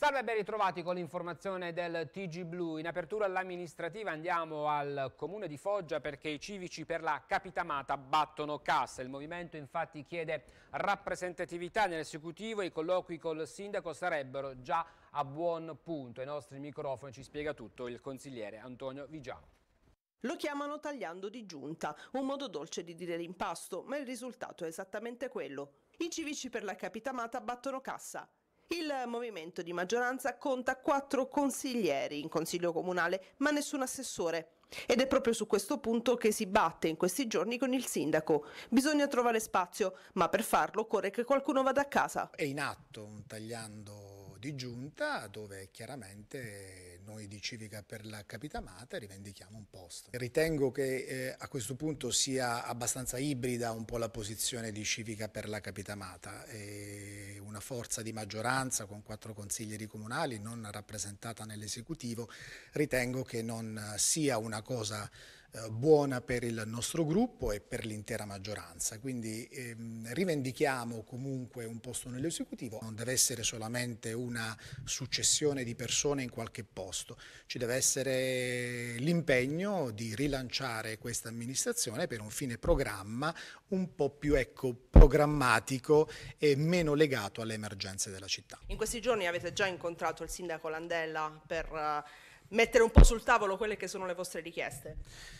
Salve e ben ritrovati con l'informazione del TG Blu. In apertura all'amministrativa andiamo al comune di Foggia perché i civici per la capitamata battono cassa. Il movimento infatti chiede rappresentatività nell'esecutivo e i colloqui col sindaco sarebbero già a buon punto. I nostri microfoni ci spiega tutto il consigliere Antonio Vigiano. Lo chiamano tagliando di giunta, un modo dolce di dire l'impasto, ma il risultato è esattamente quello. I civici per la capitamata battono cassa. Il movimento di maggioranza conta quattro consiglieri in consiglio comunale, ma nessun assessore. Ed è proprio su questo punto che si batte in questi giorni con il sindaco. Bisogna trovare spazio, ma per farlo occorre che qualcuno vada a casa. È in atto un tagliando di giunta dove chiaramente noi di Civica per la Capitamata e rivendichiamo un posto. Ritengo che eh, a questo punto sia abbastanza ibrida un po' la posizione di Civica per la Capitamata, è eh, una forza di maggioranza con quattro consiglieri comunali non rappresentata nell'esecutivo, ritengo che non sia una cosa eh, buona per il nostro gruppo e per l'intera maggioranza. Quindi ehm, rivendichiamo comunque un posto nell'esecutivo, non deve essere solamente una successione di persone in qualche posto, ci deve essere l'impegno di rilanciare questa amministrazione per un fine programma un po' più ecco, programmatico e meno legato alle emergenze della città. In questi giorni avete già incontrato il sindaco Landella per eh, mettere un po' sul tavolo quelle che sono le vostre richieste?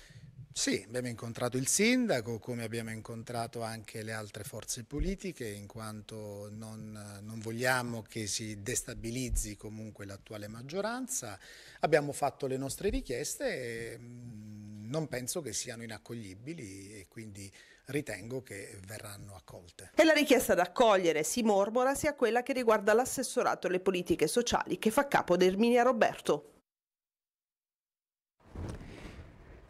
Sì, abbiamo incontrato il sindaco, come abbiamo incontrato anche le altre forze politiche, in quanto non, non vogliamo che si destabilizzi comunque l'attuale maggioranza. Abbiamo fatto le nostre richieste e mm, non penso che siano inaccoglibili e quindi ritengo che verranno accolte. E la richiesta da accogliere, si mormora, sia quella che riguarda l'assessorato alle politiche sociali che fa capo ad Erminia Roberto.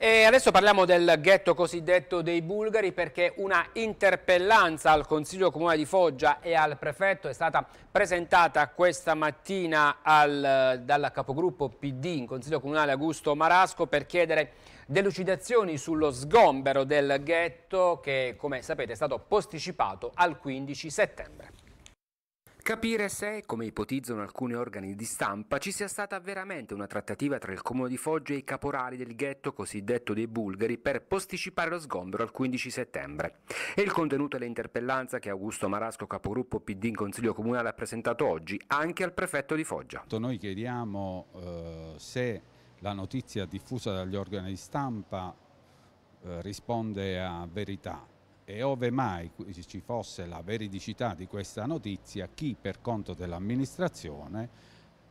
E adesso parliamo del ghetto cosiddetto dei Bulgari perché una interpellanza al Consiglio Comunale di Foggia e al Prefetto è stata presentata questa mattina al, dal capogruppo PD in Consiglio Comunale Augusto Marasco per chiedere delucidazioni sullo sgombero del ghetto che come sapete è stato posticipato al 15 settembre. Capire se, come ipotizzano alcuni organi di stampa, ci sia stata veramente una trattativa tra il comune di Foggia e i caporali del ghetto cosiddetto dei bulgari per posticipare lo sgombero al 15 settembre. E il contenuto e l'interpellanza che Augusto Marasco, capogruppo PD in Consiglio Comunale, ha presentato oggi anche al prefetto di Foggia. Noi chiediamo eh, se la notizia diffusa dagli organi di stampa eh, risponde a verità e ove mai ci fosse la veridicità di questa notizia, chi per conto dell'amministrazione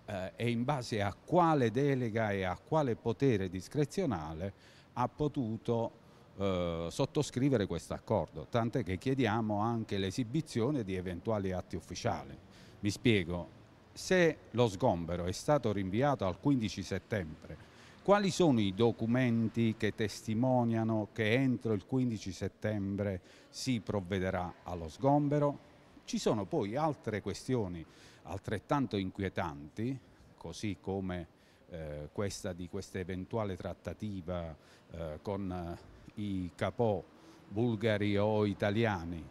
eh, e in base a quale delega e a quale potere discrezionale ha potuto eh, sottoscrivere questo accordo, tant'è che chiediamo anche l'esibizione di eventuali atti ufficiali. Mi spiego, se lo sgombero è stato rinviato al 15 settembre quali sono i documenti che testimoniano che entro il 15 settembre si provvederà allo sgombero? Ci sono poi altre questioni altrettanto inquietanti, così come eh, questa di questa eventuale trattativa eh, con eh, i capò bulgari o italiani.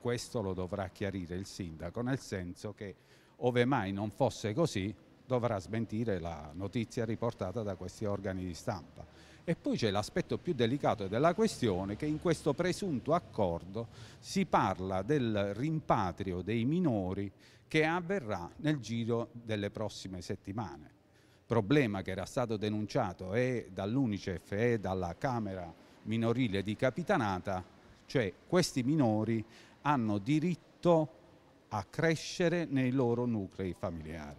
Questo lo dovrà chiarire il sindaco, nel senso che ove mai non fosse così, dovrà smentire la notizia riportata da questi organi di stampa. E poi c'è l'aspetto più delicato della questione che in questo presunto accordo si parla del rimpatrio dei minori che avverrà nel giro delle prossime settimane. Problema che era stato denunciato e dall'Unicef e dalla Camera minorile di Capitanata, cioè questi minori hanno diritto a crescere nei loro nuclei familiari.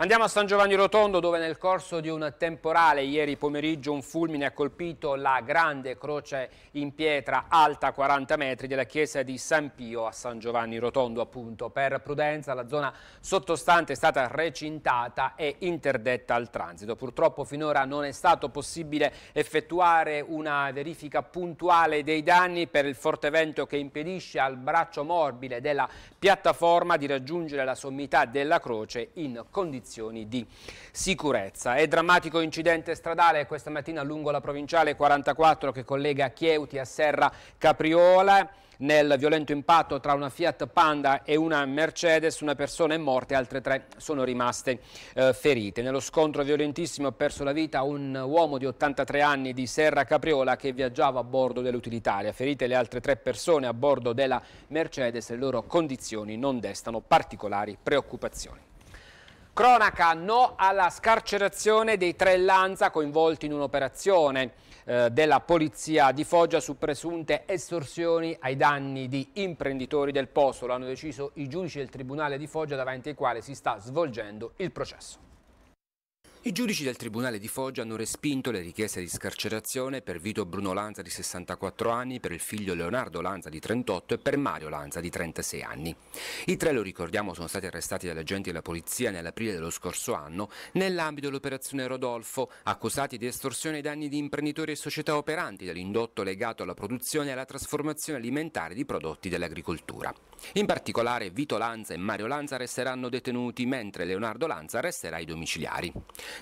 Andiamo a San Giovanni Rotondo dove nel corso di un temporale ieri pomeriggio un fulmine ha colpito la grande croce in pietra alta 40 metri della chiesa di San Pio a San Giovanni Rotondo appunto. Per prudenza la zona sottostante è stata recintata e interdetta al transito. Purtroppo finora non è stato possibile effettuare una verifica puntuale dei danni per il forte vento che impedisce al braccio mobile della piattaforma di raggiungere la sommità della croce in condizioni condizioni di sicurezza. È drammatico incidente stradale questa mattina lungo la provinciale 44 che collega Chieuti a Serra Capriola. Nel violento impatto tra una Fiat Panda e una Mercedes una persona è morta e altre tre sono rimaste eh, ferite. Nello scontro violentissimo ha perso la vita un uomo di 83 anni di Serra Capriola che viaggiava a bordo dell'utilitaria. Ferite le altre tre persone a bordo della Mercedes e le loro condizioni non destano particolari preoccupazioni. Cronaca, no alla scarcerazione dei tre Lanza coinvolti in un'operazione eh, della polizia di Foggia su presunte estorsioni ai danni di imprenditori del posto. L'hanno deciso i giudici del Tribunale di Foggia davanti ai quali si sta svolgendo il processo. I giudici del Tribunale di Foggia hanno respinto le richieste di scarcerazione per Vito Bruno Lanza di 64 anni, per il figlio Leonardo Lanza di 38 e per Mario Lanza di 36 anni. I tre, lo ricordiamo, sono stati arrestati dagli agenti della polizia nell'aprile dello scorso anno nell'ambito dell'operazione Rodolfo, accusati di estorsione ai danni di imprenditori e società operanti dall'indotto legato alla produzione e alla trasformazione alimentare di prodotti dell'agricoltura. In particolare Vito Lanza e Mario Lanza resteranno detenuti, mentre Leonardo Lanza resterà ai domiciliari.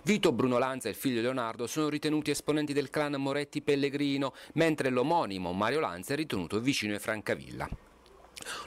Vito Bruno Lanza e il figlio Leonardo sono ritenuti esponenti del clan Moretti Pellegrino, mentre l'omonimo Mario Lanza è ritenuto vicino ai Francavilla.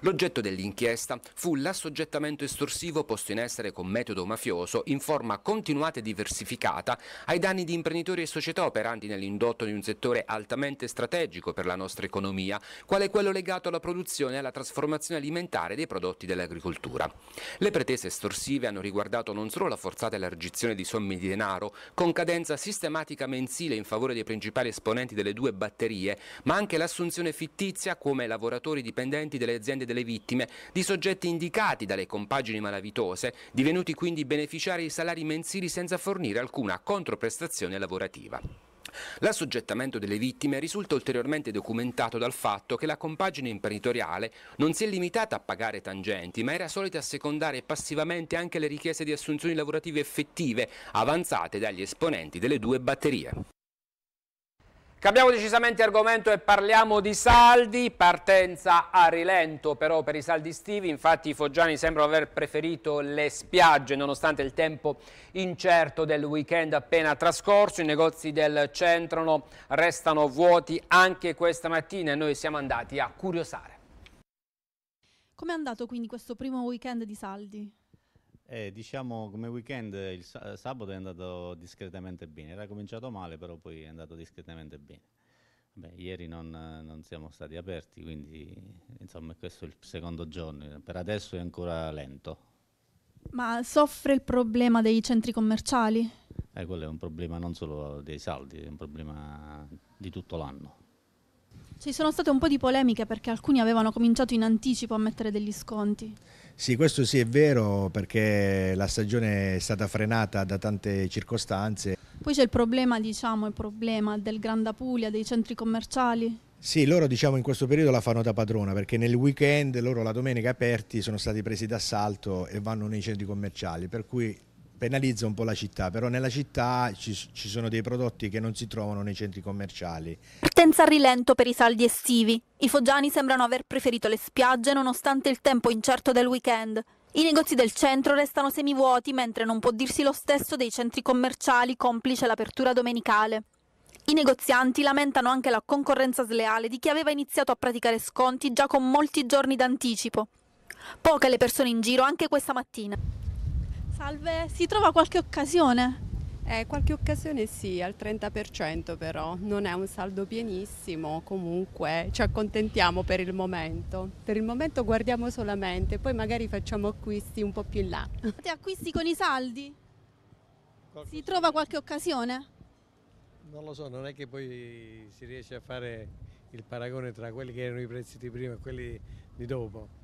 L'oggetto dell'inchiesta fu l'assoggettamento estorsivo posto in essere con metodo mafioso in forma continuata e diversificata ai danni di imprenditori e società operanti nell'indotto di un settore altamente strategico per la nostra economia, quale quello legato alla produzione e alla trasformazione alimentare dei prodotti dell'agricoltura. Le pretese estorsive hanno riguardato non solo la forzata elargizione di somme di denaro con cadenza sistematica mensile in favore dei principali esponenti delle due batterie, ma anche l'assunzione fittizia come lavoratori dipendenti delle aziende delle vittime di soggetti indicati dalle compagini malavitose, divenuti quindi beneficiari di salari mensili senza fornire alcuna controprestazione lavorativa. L'assoggettamento delle vittime risulta ulteriormente documentato dal fatto che la compagine imprenditoriale non si è limitata a pagare tangenti, ma era solita assecondare passivamente anche le richieste di assunzioni lavorative effettive avanzate dagli esponenti delle due batterie. Cambiamo decisamente argomento e parliamo di saldi, partenza a rilento però per i saldi estivi, infatti i foggiani sembrano aver preferito le spiagge nonostante il tempo incerto del weekend appena trascorso, i negozi del centro restano vuoti anche questa mattina e noi siamo andati a curiosare. Come è andato quindi questo primo weekend di saldi? E diciamo come weekend il sabato è andato discretamente bene, era cominciato male però poi è andato discretamente bene. Vabbè, ieri non, non, siamo stati aperti, quindi insomma questo è il secondo giorno, per adesso è ancora lento. Ma soffre il problema dei centri commerciali? Eh, quello è un problema non solo dei saldi, è un problema di tutto l'anno. Ci sono state un po' di polemiche perché alcuni avevano cominciato in anticipo a mettere degli sconti. Sì, questo sì è vero perché la stagione è stata frenata da tante circostanze. Poi c'è il problema, diciamo, il problema del Granda Puglia, dei centri commerciali. Sì, loro diciamo in questo periodo la fanno da padrona perché nel weekend loro la domenica aperti sono stati presi d'assalto e vanno nei centri commerciali, per cui penalizza un po' la città, però nella città ci, ci sono dei prodotti che non si trovano nei centri commerciali. Partenza a rilento per i saldi estivi. I foggiani sembrano aver preferito le spiagge nonostante il tempo incerto del weekend. I negozi del centro restano semivuoti, mentre non può dirsi lo stesso dei centri commerciali complice l'apertura domenicale. I negozianti lamentano anche la concorrenza sleale di chi aveva iniziato a praticare sconti già con molti giorni d'anticipo. Poche le persone in giro anche questa mattina. Salve, si trova qualche occasione? Eh, qualche occasione sì, al 30% però, non è un saldo pienissimo, comunque ci accontentiamo per il momento. Per il momento guardiamo solamente, poi magari facciamo acquisti un po' più in là. Fate acquisti con i saldi? Qualcosa. Si trova qualche occasione? Non lo so, non è che poi si riesce a fare il paragone tra quelli che erano i prezzi di prima e quelli di dopo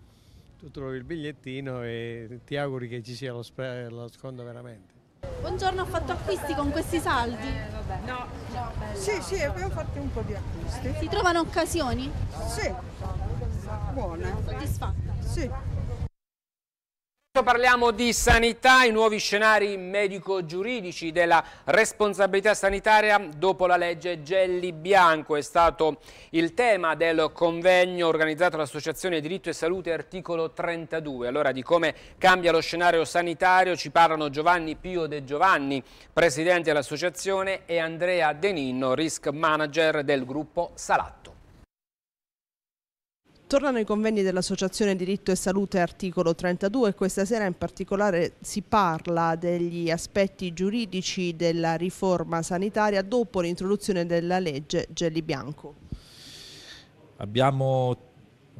tu trovi il bigliettino e ti auguri che ci sia lo, spre- lo sconto veramente. Buongiorno, ho fatto acquisti con questi saldi? Eh, vabbè. No. sì, sì, abbiamo fatto un po' di acquisti. Si trovano occasioni? Sì. Buone. Soddisfatta? Sì. Parliamo di sanità, i nuovi scenari medico-giuridici della responsabilità sanitaria dopo la legge Gelli Bianco. È stato il tema del convegno organizzato dall'Associazione Diritto e Salute articolo 32. Allora di come cambia lo scenario sanitario ci parlano Giovanni Pio De Giovanni, presidente dell'associazione, e Andrea De Ninno, risk manager del gruppo Salat. Tornano i convegni dell'Associazione Diritto e Salute articolo 32 e questa sera in particolare si parla degli aspetti giuridici della riforma sanitaria dopo l'introduzione della legge Gelli Bianco. Abbiamo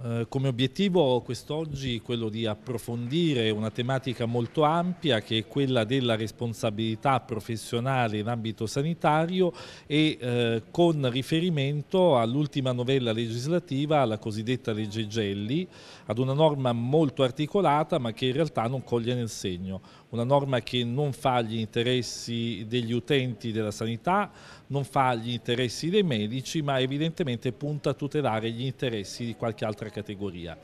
eh, come obiettivo quest'oggi quello di approfondire una tematica molto ampia che è quella della responsabilità professionale in ambito sanitario e eh, con riferimento all'ultima novella legislativa, la cosiddetta legge Gelli, ad una norma molto articolata ma che in realtà non coglie nel segno una norma che non fa gli interessi degli utenti della sanità, non fa gli interessi dei medici, ma evidentemente punta a tutelare gli interessi di qualche altra categoria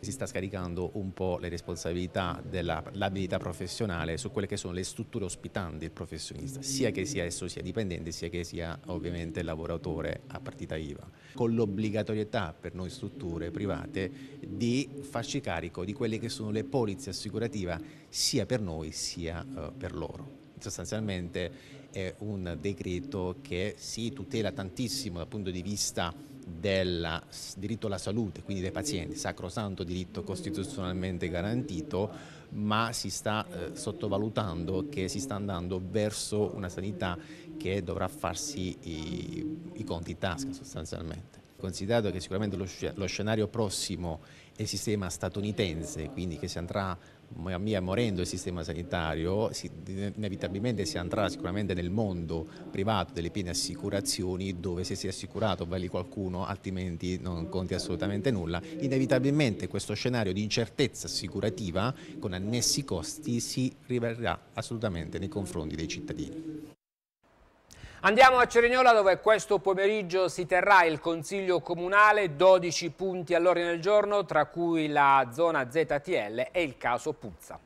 si sta scaricando un po' le responsabilità dell'abilità professionale su quelle che sono le strutture ospitanti il professionista, sia che sia esso sia dipendente, sia che sia ovviamente lavoratore a partita IVA, con l'obbligatorietà per noi strutture private di farci carico di quelle che sono le polizze assicurative sia per noi sia eh, per loro sostanzialmente è un decreto che si tutela tantissimo dal punto di vista del diritto alla salute, quindi dei pazienti, sacrosanto diritto costituzionalmente garantito, ma si sta eh, sottovalutando che si sta andando verso una sanità che dovrà farsi i, i conti in tasca sostanzialmente. Considerato che sicuramente lo, lo scenario prossimo è il sistema statunitense, quindi che si andrà via morendo il sistema sanitario, inevitabilmente si andrà sicuramente nel mondo privato delle piene assicurazioni dove se si è assicurato vale qualcuno, altrimenti non conti assolutamente nulla. Inevitabilmente questo scenario di incertezza assicurativa con annessi costi si rivelerà assolutamente nei confronti dei cittadini. Andiamo a Cerignola dove questo pomeriggio si terrà il Consiglio Comunale, 12 punti all'ordine del giorno, tra cui la zona ZTL e il caso Puzza.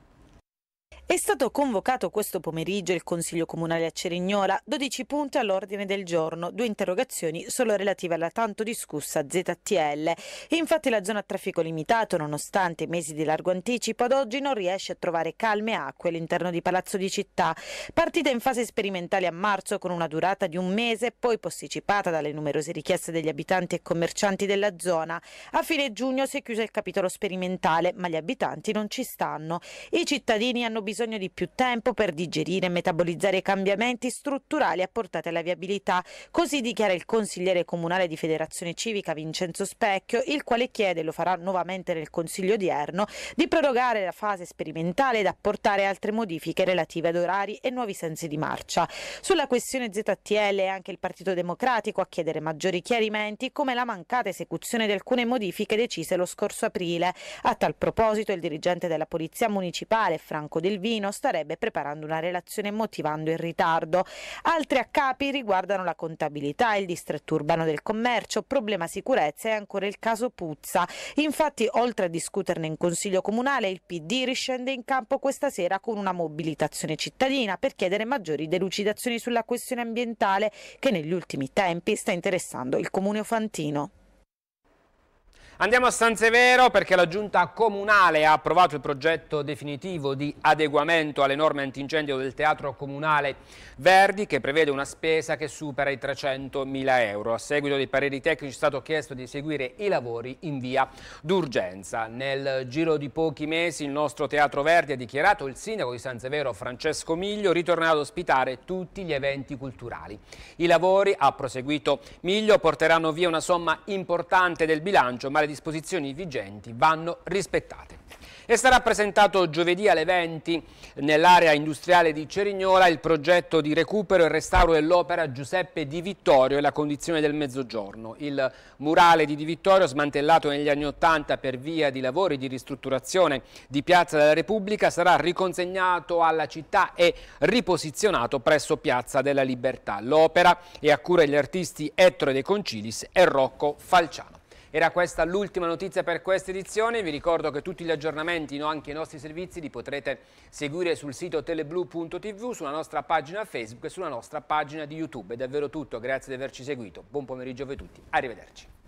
È stato convocato questo pomeriggio il Consiglio Comunale a Cerignola, 12 punti all'ordine del giorno, due interrogazioni solo relative alla tanto discussa ZTL. Infatti la zona a traffico limitato, nonostante i mesi di largo anticipo, ad oggi non riesce a trovare calme acque all'interno di Palazzo di Città. Partita in fase sperimentale a marzo con una durata di un mese, poi posticipata dalle numerose richieste degli abitanti e commercianti della zona. A fine giugno si è chiuso il capitolo sperimentale, ma gli abitanti non ci stanno. I cittadini hanno bisogno bisogno di più tempo per digerire e metabolizzare i cambiamenti strutturali apportati alla viabilità. Così dichiara il consigliere comunale di Federazione Civica Vincenzo Specchio, il quale chiede, lo farà nuovamente nel consiglio odierno, di prorogare la fase sperimentale ed apportare altre modifiche relative ad orari e nuovi sensi di marcia. Sulla questione ZTL è anche il Partito Democratico a chiedere maggiori chiarimenti come la mancata esecuzione di alcune modifiche decise lo scorso aprile. A tal proposito il dirigente della Polizia Municipale Franco Del Salvino starebbe preparando una relazione motivando il ritardo. Altri accapi riguardano la contabilità, il distretto urbano del commercio, problema sicurezza e ancora il caso Puzza. Infatti, oltre a discuterne in Consiglio Comunale, il PD riscende in campo questa sera con una mobilitazione cittadina per chiedere maggiori delucidazioni sulla questione ambientale che negli ultimi tempi sta interessando il comune fantino. Andiamo a San Severo perché la giunta comunale ha approvato il progetto definitivo di adeguamento alle norme antincendio del teatro comunale Verdi che prevede una spesa che supera i 300.000 euro. A seguito dei pareri tecnici è stato chiesto di eseguire i lavori in via d'urgenza. Nel giro di pochi mesi il nostro teatro Verdi ha dichiarato il sindaco di San Severo Francesco Miglio ritornato ad ospitare tutti gli eventi culturali. I lavori, ha proseguito Miglio, porteranno via una somma importante del bilancio ma le disposizioni vigenti vanno rispettate. E sarà presentato giovedì alle 20 nell'area industriale di Cerignola il progetto di recupero e restauro dell'opera Giuseppe Di Vittorio e la condizione del mezzogiorno. Il murale di Di Vittorio, smantellato negli anni Ottanta per via di lavori di ristrutturazione di Piazza della Repubblica, sarà riconsegnato alla città e riposizionato presso Piazza della Libertà. L'opera è a cura degli artisti Ettore De Concilis e Rocco Falciano. Era questa l'ultima notizia per questa edizione, vi ricordo che tutti gli aggiornamenti, no, anche i nostri servizi, li potrete seguire sul sito teleblu.tv, sulla nostra pagina Facebook e sulla nostra pagina di YouTube. È davvero tutto, grazie di averci seguito, buon pomeriggio a voi tutti, arrivederci.